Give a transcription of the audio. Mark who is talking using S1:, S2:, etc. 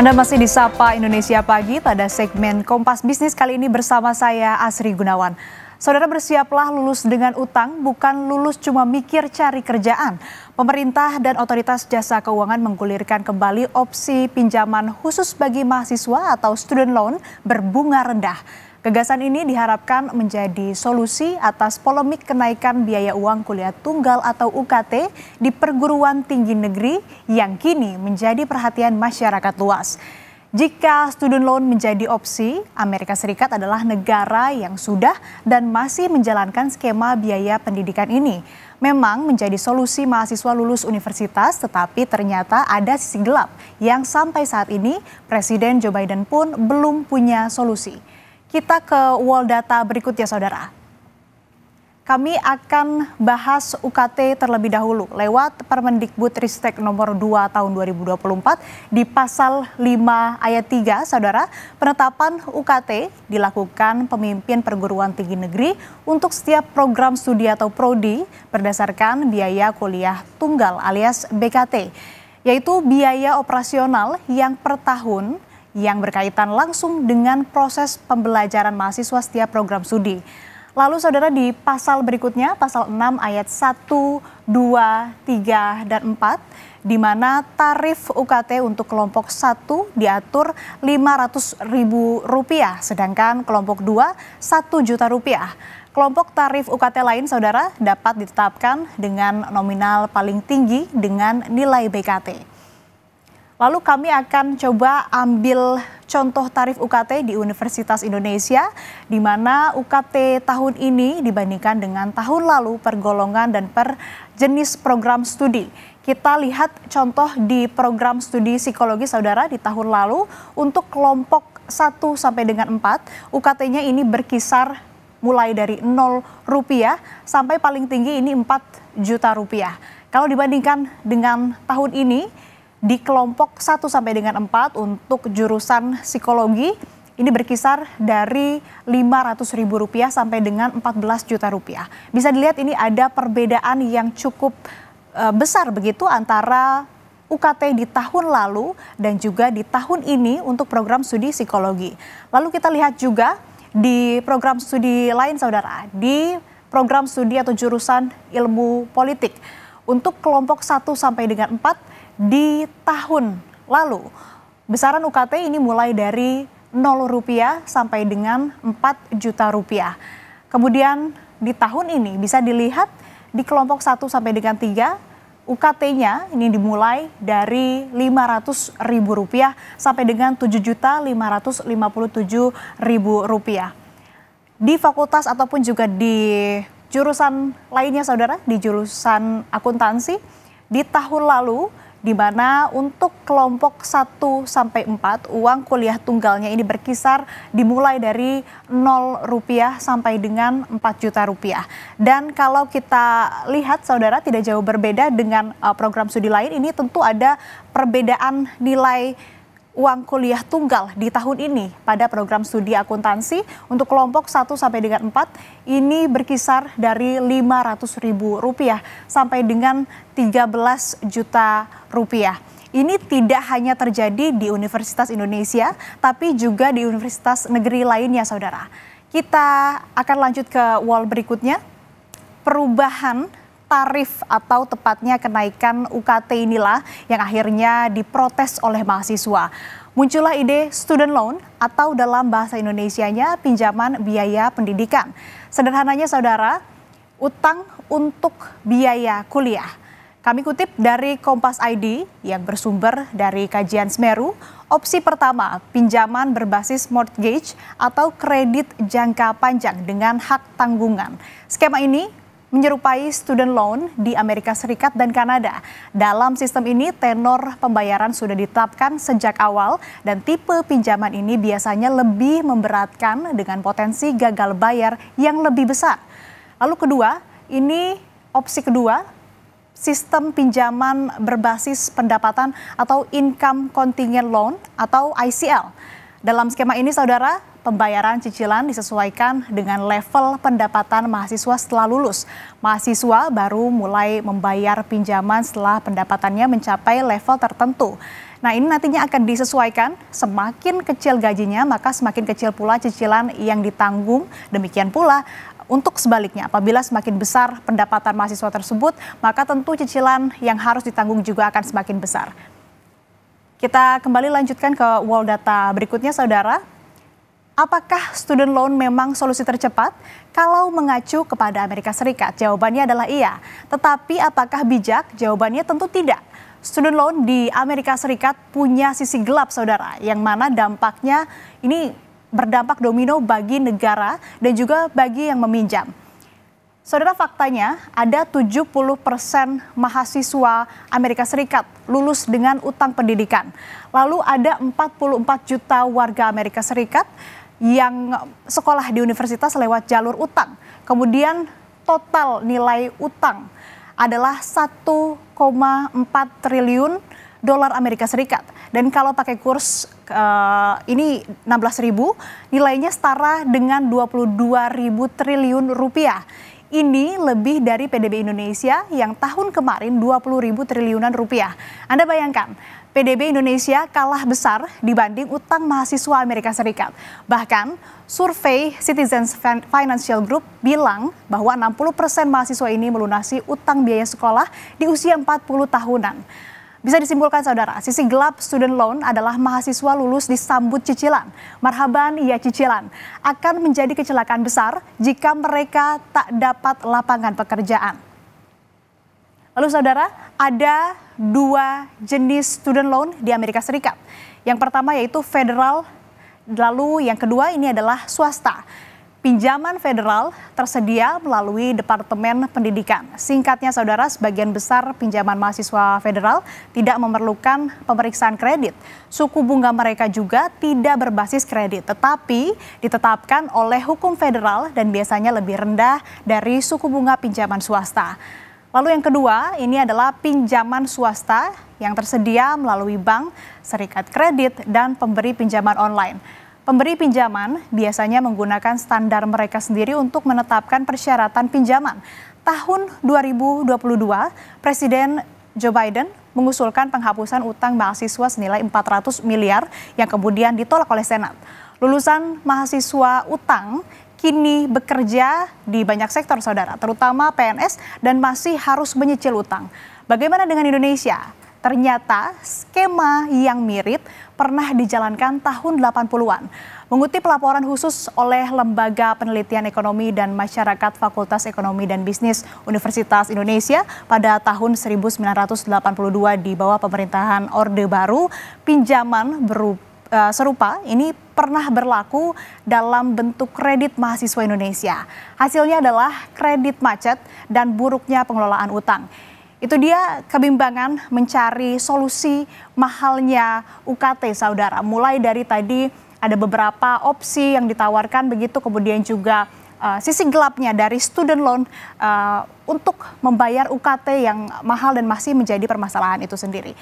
S1: Anda masih di Sapa Indonesia Pagi pada segmen Kompas Bisnis kali ini bersama saya Asri Gunawan. Saudara bersiaplah lulus dengan utang, bukan lulus cuma mikir cari kerjaan. Pemerintah dan otoritas jasa keuangan menggulirkan kembali opsi pinjaman khusus bagi mahasiswa atau student loan berbunga rendah. Gagasan ini diharapkan menjadi solusi atas polemik kenaikan biaya uang kuliah tunggal atau UKT di perguruan tinggi negeri yang kini menjadi perhatian masyarakat luas. Jika student loan menjadi opsi, Amerika Serikat adalah negara yang sudah dan masih menjalankan skema biaya pendidikan ini. Memang menjadi solusi mahasiswa lulus universitas, tetapi ternyata ada sisi gelap yang sampai saat ini Presiden Joe Biden pun belum punya solusi. Kita ke wall data berikutnya saudara. Kami akan bahas UKT terlebih dahulu lewat Permendikbud Ristek nomor 2 tahun 2024 di pasal 5 ayat 3 Saudara, penetapan UKT dilakukan pemimpin perguruan tinggi negeri untuk setiap program studi atau prodi berdasarkan biaya kuliah tunggal alias BKT, yaitu biaya operasional yang per tahun yang berkaitan langsung dengan proses pembelajaran mahasiswa setiap program studi. Lalu saudara di pasal berikutnya, pasal 6 ayat 1, 2, 3, dan 4, di mana tarif UKT untuk kelompok 1 diatur Rp500.000, sedangkan kelompok 2 1 juta rupiah. Kelompok tarif UKT lain saudara dapat ditetapkan dengan nominal paling tinggi dengan nilai BKT. Lalu kami akan coba ambil contoh tarif UKT di Universitas Indonesia, di mana UKT tahun ini dibandingkan dengan tahun lalu per golongan dan per jenis program studi. Kita lihat contoh di program studi psikologi saudara di tahun lalu untuk kelompok 1 sampai dengan 4, UKT-nya ini berkisar mulai dari 0 rupiah sampai paling tinggi ini 4 juta rupiah. Kalau dibandingkan dengan tahun ini, di kelompok 1 sampai dengan 4 untuk jurusan psikologi ini berkisar dari Rp500.000 sampai dengan 14 juta rupiah. Bisa dilihat ini ada perbedaan yang cukup e, besar begitu antara UKT di tahun lalu dan juga di tahun ini untuk program studi psikologi. Lalu kita lihat juga di program studi lain saudara, di program studi atau jurusan ilmu politik. Untuk kelompok 1 sampai dengan 4 di tahun lalu. Besaran UKT ini mulai dari 0 rupiah sampai dengan 4 juta rupiah. Kemudian di tahun ini bisa dilihat di kelompok 1 sampai dengan 3 UKT-nya ini dimulai dari Rp500.000 sampai dengan Rp7.557.000. Di fakultas ataupun juga di jurusan lainnya saudara, di jurusan akuntansi, di tahun lalu di mana untuk kelompok 1 sampai 4 uang kuliah tunggalnya ini berkisar dimulai dari 0 rupiah sampai dengan 4 juta rupiah. Dan kalau kita lihat saudara tidak jauh berbeda dengan eh, program studi lain ini tentu ada perbedaan nilai uang kuliah tunggal di tahun ini pada program studi akuntansi untuk kelompok 1 sampai dengan 4 ini berkisar dari Rp500.000 sampai dengan 13 juta rupiah. Ini tidak hanya terjadi di Universitas Indonesia, tapi juga di universitas negeri lainnya, saudara. Kita akan lanjut ke wall berikutnya. Perubahan tarif atau tepatnya kenaikan UKT inilah yang akhirnya diprotes oleh mahasiswa. Muncullah ide student loan atau dalam bahasa Indonesianya pinjaman biaya pendidikan. Sederhananya saudara, utang untuk biaya kuliah. Kami kutip dari Kompas ID yang bersumber dari kajian Smeru opsi pertama pinjaman berbasis mortgage atau kredit jangka panjang dengan hak tanggungan. Skema ini menyerupai student loan di Amerika Serikat dan Kanada. Dalam sistem ini, tenor pembayaran sudah ditetapkan sejak awal dan tipe pinjaman ini biasanya lebih memberatkan dengan potensi gagal bayar yang lebih besar. Lalu kedua, ini opsi kedua, sistem pinjaman berbasis pendapatan atau income contingent loan atau ICL. Dalam skema ini saudara, Pembayaran cicilan disesuaikan dengan level pendapatan mahasiswa setelah lulus. Mahasiswa baru mulai membayar pinjaman setelah pendapatannya mencapai level tertentu. Nah, ini nantinya akan disesuaikan. Semakin kecil gajinya, maka semakin kecil pula cicilan yang ditanggung. Demikian pula untuk sebaliknya, apabila semakin besar pendapatan mahasiswa tersebut, maka tentu cicilan yang harus ditanggung juga akan semakin besar. Kita kembali lanjutkan ke wall data berikutnya, saudara. Apakah student loan memang solusi tercepat? Kalau mengacu kepada Amerika Serikat, jawabannya adalah iya. Tetapi apakah bijak? Jawabannya tentu tidak. Student loan di Amerika Serikat punya sisi gelap, saudara, yang mana dampaknya ini berdampak domino bagi negara dan juga bagi yang meminjam. Saudara faktanya ada 70 persen mahasiswa Amerika Serikat lulus dengan utang pendidikan. Lalu ada 44 juta warga Amerika Serikat yang sekolah di universitas lewat jalur utang. Kemudian total nilai utang adalah 1,4 triliun dolar Amerika Serikat. Dan kalau pakai kurs uh, ini ribu nilainya setara dengan 22.000 triliun rupiah. Ini lebih dari PDB Indonesia yang tahun kemarin 20.000 triliunan rupiah. Anda bayangkan, PDB Indonesia kalah besar dibanding utang mahasiswa Amerika Serikat. Bahkan, survei Citizens Financial Group bilang bahwa 60% mahasiswa ini melunasi utang biaya sekolah di usia 40 tahunan. Bisa disimpulkan saudara, sisi gelap student loan adalah mahasiswa lulus disambut cicilan. Marhaban ya cicilan. Akan menjadi kecelakaan besar jika mereka tak dapat lapangan pekerjaan. Lalu saudara, ada dua jenis student loan di Amerika Serikat. Yang pertama yaitu federal, lalu yang kedua ini adalah swasta. Pinjaman federal tersedia melalui Departemen Pendidikan. Singkatnya saudara, sebagian besar pinjaman mahasiswa federal tidak memerlukan pemeriksaan kredit. Suku bunga mereka juga tidak berbasis kredit, tetapi ditetapkan oleh hukum federal dan biasanya lebih rendah dari suku bunga pinjaman swasta. Lalu yang kedua, ini adalah pinjaman swasta yang tersedia melalui bank, serikat kredit, dan pemberi pinjaman online. Pemberi pinjaman biasanya menggunakan standar mereka sendiri untuk menetapkan persyaratan pinjaman. Tahun 2022, Presiden Joe Biden mengusulkan penghapusan utang mahasiswa senilai 400 miliar yang kemudian ditolak oleh Senat. Lulusan mahasiswa utang kini bekerja di banyak sektor saudara, terutama PNS dan masih harus menyicil utang. Bagaimana dengan Indonesia? Ternyata skema yang mirip pernah dijalankan tahun 80-an. Mengutip laporan khusus oleh Lembaga Penelitian Ekonomi dan Masyarakat Fakultas Ekonomi dan Bisnis Universitas Indonesia pada tahun 1982 di bawah pemerintahan Orde Baru, pinjaman berupa Eh, serupa ini pernah berlaku dalam bentuk kredit mahasiswa Indonesia. Hasilnya adalah kredit macet dan buruknya pengelolaan utang. Itu dia kebimbangan mencari solusi mahalnya UKT saudara. Mulai dari tadi ada beberapa opsi yang ditawarkan begitu kemudian juga Uh, sisi gelapnya dari student loan uh, untuk membayar UKT yang mahal dan masih menjadi permasalahan itu sendiri.